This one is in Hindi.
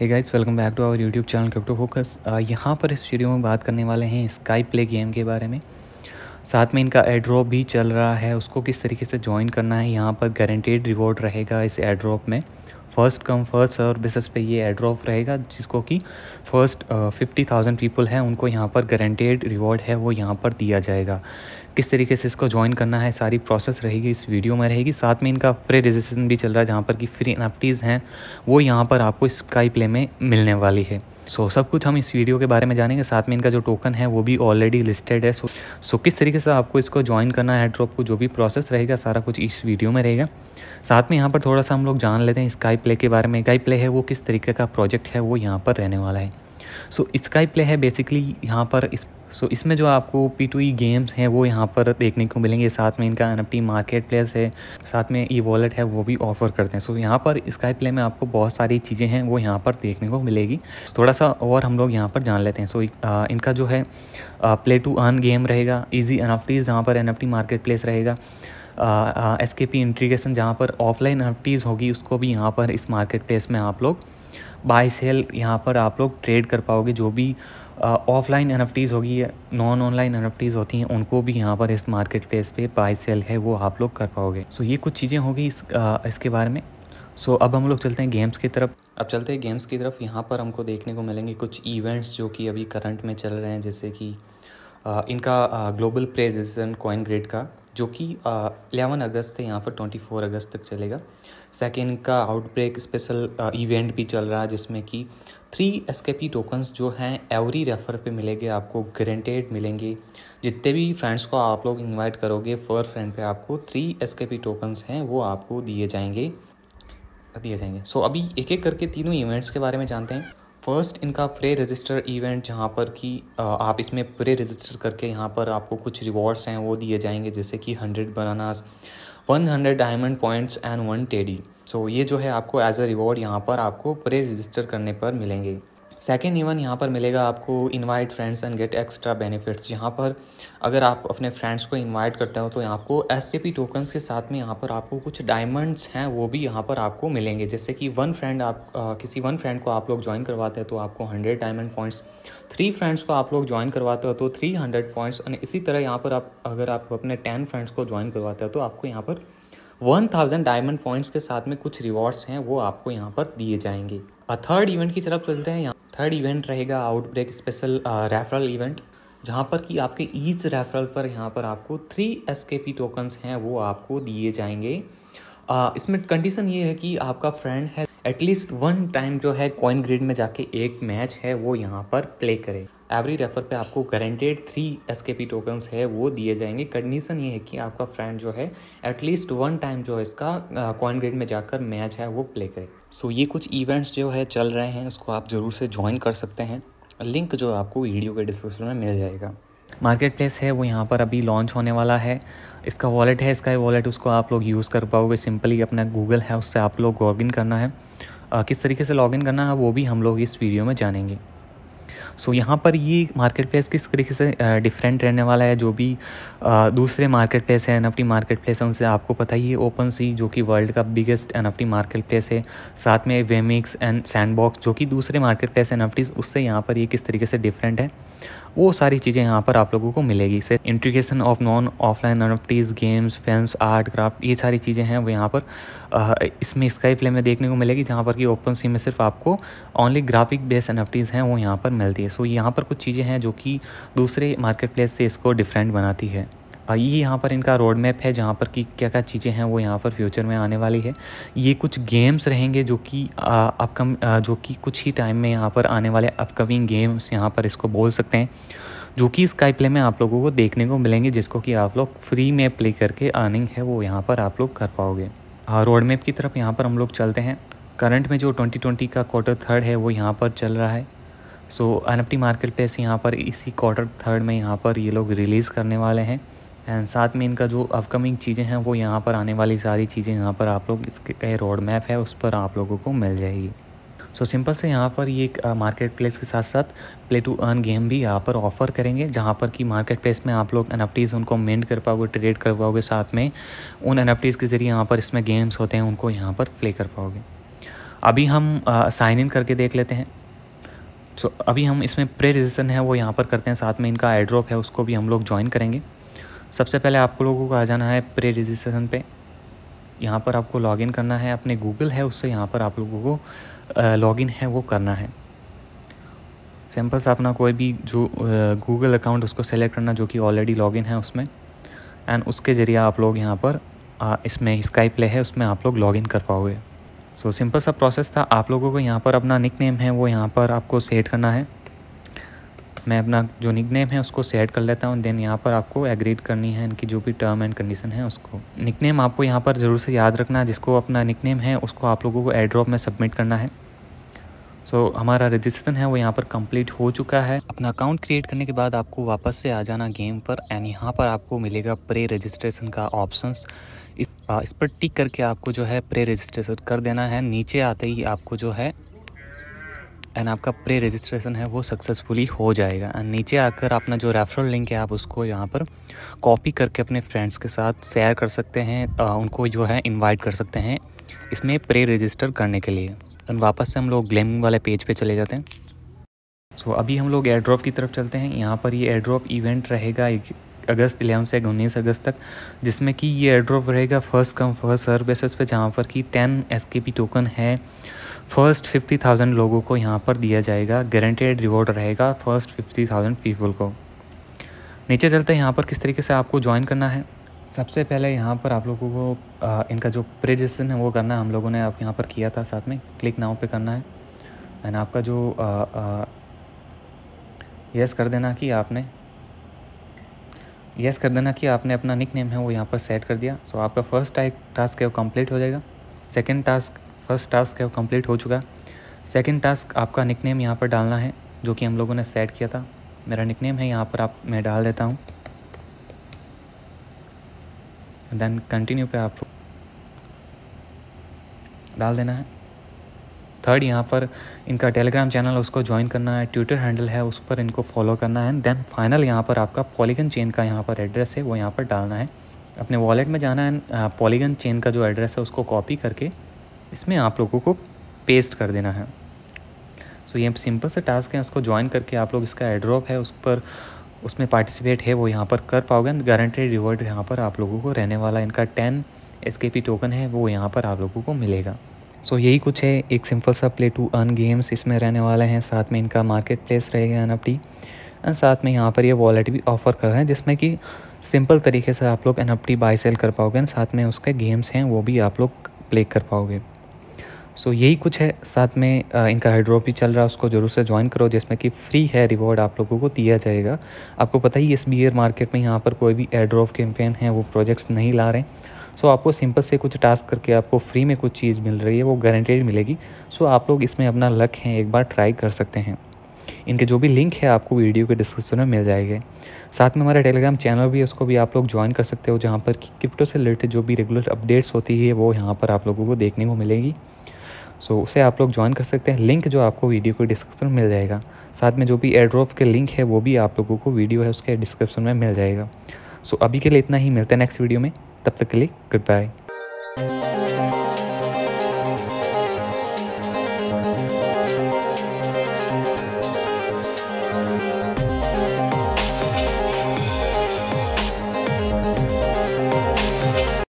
hey guys welcome back to our YouTube channel crypto focus यहाँ पर इस वीडियो में बात करने वाले हैं स्काई प्ले गेम के बारे में साथ में इनका एड्रॉप भी चल रहा है उसको किस तरीके से ज्वाइन करना है यहाँ पर गारंटेड रिवॉर्ड रहेगा इस एड्रॉप में first come first serve basis पे ये एड्रॉप रहेगा जिसको कि फ़र्स्ट फिफ्टी थाउजेंड पीपल हैं उनको यहाँ पर गारंटेड रिवॉर्ड है वो यहाँ पर दिया जाएगा किस तरीके से इसको ज्वाइन करना है सारी प्रोसेस रहेगी इस वीडियो में रहेगी साथ में इनका फ्री रजिस्ट्रेशन भी चल रहा है जहाँ पर कि फ्री एनएफटीज़ हैं वो यहाँ पर आपको स्काई प्ले में मिलने वाली है सो so, सब कुछ हम इस वीडियो के बारे में जानेंगे साथ में इनका जो टोकन है वो भी ऑलरेडी लिस्टेड है सो so, सो so किस तरीके से आपको इसको ज्वाइन करना है ड्रॉप को जो भी प्रोसेस रहेगा सारा कुछ इस वीडियो में रहेगा साथ में यहाँ पर थोड़ा सा हम लोग जान लेते हैं स्काई प्ले के बारे में स्काई प्ले है वो किस तरीके का प्रोजेक्ट है वो यहाँ पर रहने वाला है सो so, स्काई प्ले है बेसिकली यहाँ पर इस सो so, इसमें जो आपको पी टू ई गेम्स हैं वो यहाँ पर देखने को मिलेंगे साथ में इनका एन मार्केट प्लेस है साथ में ई e वॉलेट है वो भी ऑफर करते हैं सो so, यहाँ पर स्काई प्ले में आपको बहुत सारी चीज़ें हैं वो यहाँ पर देखने को मिलेगी थोड़ा सा और हम लोग यहाँ पर जान लेते हैं सो so, इनका जो है प्ले टू अर्न गेम रहेगा ईजी एन एफ टीज़ जहाँ पर एन मार्केट प्लेस रहेगा एस के पी इंट्रीगेशन जहाँ पर ऑफलाइन एन एफ होगी उसको भी यहाँ पर इस मार्केट प्लेस में आप लोग बाई सेल यहाँ पर आप लोग ट्रेड कर पाओगे जो भी ऑफलाइन एन होगी नॉन ऑनलाइन एन होती हैं उनको भी यहाँ पर इस मार्केट प्लेस पर बाई सेल है वो आप लोग कर पाओगे सो so, ये कुछ चीज़ें होगी इस आ, इसके बारे में सो so, अब हम लोग चलते हैं गेम्स की तरफ अब चलते हैं गेम्स की तरफ यहाँ पर हमको देखने को मिलेंगे कुछ इवेंट्स जो कि अभी करंट में चल रहे हैं जैसे कि आ, इनका आ, global play registration coin grade का जो कि एलेवन अगस्त से यहाँ पर ट्वेंटी फोर अगस्त तक चलेगा सेकेंड का आउटब्रेक स्पेशल इवेंट भी चल रहा है जिसमें कि three S K P tokens जो हैं एवरी रेफर पे मिलेंगे आपको ग्रेंटेड मिलेंगे जितने भी फ्रेंड्स को आप लोग इनवाइट करोगे पर फ्रेंड पे आपको three S K P tokens हैं वो आपको दिए जाएंगे दिए जाएंगे सो so, अभी एक एक करके तीनों इवेंट्स के बारे में जानते हैं फर्स्ट इनका प्रे रजिस्टर इवेंट जहाँ पर कि आप इसमें प्रे रजिस्टर करके यहाँ पर आपको कुछ रिवॉर्ड्स हैं वो दिए जाएंगे जैसे कि hundred bananas one hundred diamond points and one teddy so so, ये जो है आपको एज अ रिवॉर्ड यहाँ पर आपको प्रे रजिस्टर करने पर मिलेंगे सेकेंड इवन यहाँ पर मिलेगा आपको invite friends and get extra benefits यहाँ पर अगर आप अपने फ्रेंड्स को इनवाइट करते हो तो यहाँ आपको एस ए पी टोकन्स के साथ में यहाँ पर आपको कुछ डायमंड्स हैं वो भी यहाँ पर आपको मिलेंगे जैसे कि वन फ्रेंड आप आ, किसी वन फ्रेंड को आप लोग ज्वाइन करवाते हैं तो आपको hundred diamond points three friends को आप लोग ज्वाइन करवाते हो तो थ्री हंड्रेड पॉइंट्स इसी तरह यहाँ पर आप अगर आप अपने टेन फ्रेंड्स को ज्वाइन करवाते हो तो आपको यहाँ पर वन थाउजेंड डायमंड पॉइंट्स के साथ में कुछ रिवॉर्ड्स हैं वो आपको यहाँ पर दिए जाएंगे थर्ड इवेंट की तरफ चलते हैं यहाँ थर्ड इवेंट रहेगा आउटब्रेक स्पेशल रेफरल इवेंट जहाँ पर कि आपके ईच रेफरल पर यहाँ पर आपको three S K P tokens हैं वो आपको दिए जाएंगे आ, uh, इसमें कंडीशन ये है कि आपका फ्रेंड है एटलीस्ट वन टाइम जो है कॉइन ग्रिड में जाके एक मैच है वो यहाँ पर प्ले करे एवरी रेफर पे आपको guaranteed three S K P tokens है वो दिए जाएंगे कंडीशन ये है कि आपका फ्रेंड जो है एटलीस्ट वन टाइम जो है इसका कॉइन ग्रेड में जाकर मैच है वो प्ले करे सो so, ये कुछ इवेंट्स जो है चल रहे हैं उसको आप ज़रूर से ज्वाइन कर सकते हैं लिंक जो आपको वीडियो के डिस्क्रिप्शन में मिल जाएगा मार्केट प्लेस है वो यहाँ पर अभी लॉन्च होने वाला है इसका वॉलेट है इसका वॉलेट उसको आप लोग यूज़ कर पाओगे सिंपली अपना गूगल है उससे आप लोग लॉगिन करना है आ, किस तरीके से लॉगिन करना है वो भी हम लोग इस वीडियो में जानेंगे सो यहाँ पर ये मार्केट प्लेस किस तरीके से डिफरेंट रहने वाला है जो भी दूसरे मार्केट प्लेस है एन मार्केट प्लेस है उनसे आपको पता ही है ओपन सी जो कि वर्ल्ड का बिगेस्ट एन मार्केट प्लेस है साथ में वेमिक्स एंड सैंडबॉक्स जो कि दूसरे मार्केट प्लेस एन एफ उससे यहाँ पर ये किस तरीके से डिफरेंट है वो सारी चीज़ें यहाँ पर आप लोगों को मिलेगी से integration of non offline NFTs games film art craft ये सारी चीज़ें हैं वो यहाँ पर इसमें स्काई प्ले में देखने को मिलेगी जहाँ पर कि ओपन सी में सिर्फ आपको ओनली ग्राफिक बेस एनफ्टीज़ हैं वो यहाँ पर मिलती है सो यहाँ पर कुछ चीज़ें हैं जो कि दूसरे मार्केट प्लेस से इसको डिफरेंट बनाती है ये यहाँ पर इनका रोड मैप है जहाँ पर कि क्या क्या चीज़ें हैं वो यहाँ पर फ्यूचर में आने वाली है ये कुछ गेम्स रहेंगे जो कि अपकम जो कि कुछ ही टाइम में यहाँ पर आने वाले अपकमिंग गेम्स यहाँ पर इसको बोल सकते हैं जो कि स्काई प्ले में आप लोगों को देखने को मिलेंगे जिसको कि आप लोग फ्री में प्ले करके अर्निंग है वो यहाँ पर आप लोग कर पाओगे रोड मैप की तरफ यहाँ पर हम लोग चलते हैं करंट में जो 2020 का क्वार्टर थर्ड है वो यहाँ पर चल रहा है सो एन मार्केट प्लेस यहाँ पर इसी क्वार्टर थर्ड में यहाँ पर ये लोग रिलीज़ करने वाले हैं एंड साथ में इनका जो अपकमिंग चीज़ें हैं वो यहाँ पर आने वाली सारी चीज़ें यहाँ पर आप लोग इसके रोड मैप है उस पर आप लोगों को मिल जाएगी सो so, सिंपल से यहाँ पर ये एक मार्केट प्लेस के साथ साथ प्ले टू अर्न गेम भी यहाँ पर ऑफर करेंगे जहाँ पर कि मार्केट प्लेस में आप लोग एन उनको मेंट कर पाओगे ट्रेड कर पाओगे साथ में उन एन के ज़रिए यहाँ पर इसमें गेम्स होते हैं उनको यहाँ पर प्ले कर पाओगे अभी हम साइन इन करके देख लेते हैं सो so, अभी हम इसमें प्रे रजिस्ट्रेशन है वो यहाँ पर करते हैं साथ में इनका एड्रॉप है उसको भी हम लोग ज्वाइन करेंगे सबसे पहले आप लोगों को आ जाना है प्रे रजिस्ट्रेशन पे यहाँ पर आपको लॉगिन करना है अपने गूगल है उससे यहाँ पर आप लोगों को लॉगिन है वो करना है सिंपल सा अपना कोई भी जो गूगल अकाउंट उसको सेलेक्ट करना जो कि ऑलरेडी लॉगिन है उसमें एंड उसके ज़रिए आप लोग यहाँ पर आ, इसमें स्काई प्ले है उसमें आप लोग लॉगिन कर पाओगे सो सिंपल सा प्रोसेस था आप लोगों को यहाँ पर अपना निक नेम है वो यहाँ पर आपको सेट करना है मैं अपना जो निक नेम है उसको सेट कर लेता हूँ देन यहाँ पर आपको एग्रीड करनी है इनकी जो भी टर्म एंड कंडीशन है उसको निक नेम आपको यहाँ पर ज़रूर से याद रखना है जिसको अपना निक नेम है उसको आप लोगों को एड्रॉप में सबमिट करना है सो so, हमारा रजिस्ट्रेशन है वो यहाँ पर कंप्लीट हो चुका है अपना अकाउंट क्रिएट करने के बाद आपको वापस से आ जाना गेम पर एंड यहाँ पर आपको मिलेगा प्रे रजिस्ट्रेशन का ऑप्शन इस पर टिक करके आपको जो है प्रे रजिस्ट्रेशन कर देना है नीचे आते ही आपको जो है एंड आपका प्रे रजिस्ट्रेशन है वो सक्सेसफुली हो जाएगा एंड नीचे आकर अपना जो रेफरल लिंक है आप उसको यहाँ पर कॉपी करके अपने फ्रेंड्स के साथ शेयर कर सकते हैं उनको जो है इनवाइट कर सकते हैं इसमें प्रे रजिस्टर करने के लिए एंड वापस से हम लोग ग्लैमिंग वाले पेज पे चले जाते हैं सो so, अभी हम लोग एयर ड्रॉप की तरफ चलते हैं यहाँ पर ये एयर ड्रॉप इवेंट रहेगा अगस्त इलेवन से उन्नीस अगस्त तक जिसमें कि ये एयर ड्रॉप रहेगा first come first serve basis पे जहाँ पर कि ten S K P token है फर्स्ट फिफ्टी थाउजेंड लोगों को यहाँ पर दिया जाएगा गारंटेड रिवॉर्ड रहेगा फर्स्ट फिफ्टी थाउजेंड पीपल को नीचे चलते हैं यहाँ पर किस तरीके से आपको ज्वाइन करना है सबसे पहले यहाँ पर आप लोगों को आ, इनका जो प्रेजिस्टन है वो करना है हम लोगों ने आप यहाँ पर किया था साथ में क्लिक नाव पे करना है एंड आपका जो आ, यस कर देना कि आपने यस कर देना कि आपने अपना निक नेम है वो यहाँ पर सेट कर दिया सो so, आपका फर्स्ट टाइप टास्क है वो कम्प्लीट हो जाएगा सेकेंड टास्क फर्स्ट टास्क है वो कम्प्लीट हो चुका है सेकेंड टास्क आपका निकनेम यहाँ पर डालना है जो कि हम लोगों ने सेट किया था मेरा निकनेम है यहाँ पर आप मैं डाल देता हूँ देन कंटिन्यू पे आप डाल देना है थर्ड यहाँ पर इनका टेलीग्राम चैनल उसको ज्वाइन करना है ट्विटर हैंडल है उस पर इनको फॉलो करना है देन फाइनल यहाँ पर आपका पॉलीगन चेन का यहाँ पर एड्रेस है वो यहाँ पर डालना है अपने वॉलेट में जाना है पॉलीगन चेन का जो एड्रेस है उसको कॉपी करके इसमें आप लोगों को पेस्ट कर देना है सो so, ये सिंपल सा टास्क है उसको ज्वाइन करके आप लोग इसका एड्रॉप है उस पर उसमें पार्टिसिपेट है वो यहाँ पर कर पाओगे गारंटेड रिवॉर्ड यहाँ पर आप लोगों को रहने वाला इनका टेन एस टोकन है वो यहाँ पर आप लोगों को मिलेगा सो so, यही कुछ है एक सिंपल सा प्ले टू अर्न गेम्स इसमें रहने वाले हैं साथ में इनका मार्केट प्लेस रहेगा एन एंड साथ में यहाँ पर ये वॉलेट भी ऑफर कर रहे हैं जिसमें कि सिंपल तरीके से आप लोग एन बाय सेल कर पाओगे साथ में उसके गेम्स हैं वो भी आप लोग प्ले कर पाओगे सो यही कुछ है साथ में इनका हेडड्रॉप भी चल रहा है उसको ज़रूर से ज्वाइन करो जिसमें कि फ्री है रिवॉर्ड आप लोगों को दिया जाएगा आपको पता ही इस एयर मार्केट में यहाँ पर कोई भी एड्रॉप कैंपेन है वो प्रोजेक्ट्स नहीं ला रहे सो आपको सिंपल से कुछ टास्क करके आपको फ्री में कुछ चीज़ मिल रही है वो गारंटेड मिलेगी सो आप लोग इसमें अपना लक है एक बार ट्राई कर सकते हैं इनके जो भी लिंक है आपको वीडियो के डिस्क्रिप्शन में मिल जाएंगे साथ में हमारा टेलीग्राम चैनल भी है उसको भी आप लोग ज्वाइन कर सकते हो जहाँ पर क्रिप्टो से रिलेटेड जो भी रेगुलर अपडेट्स होती है वो यहाँ पर आप लोगों को देखने को मिलेगी सो उसे आप लोग ज्वाइन कर सकते हैं लिंक जो आपको वीडियो के डिस्क्रिप्शन में मिल जाएगा साथ में जो भी एड्रॉफ के लिंक है वो भी आप लोगों को वीडियो है उसके डिस्क्रिप्शन में मिल जाएगा सो अभी के लिए इतना ही मिलता है नेक्स्ट वीडियो में तब तक के लिए गुड बाय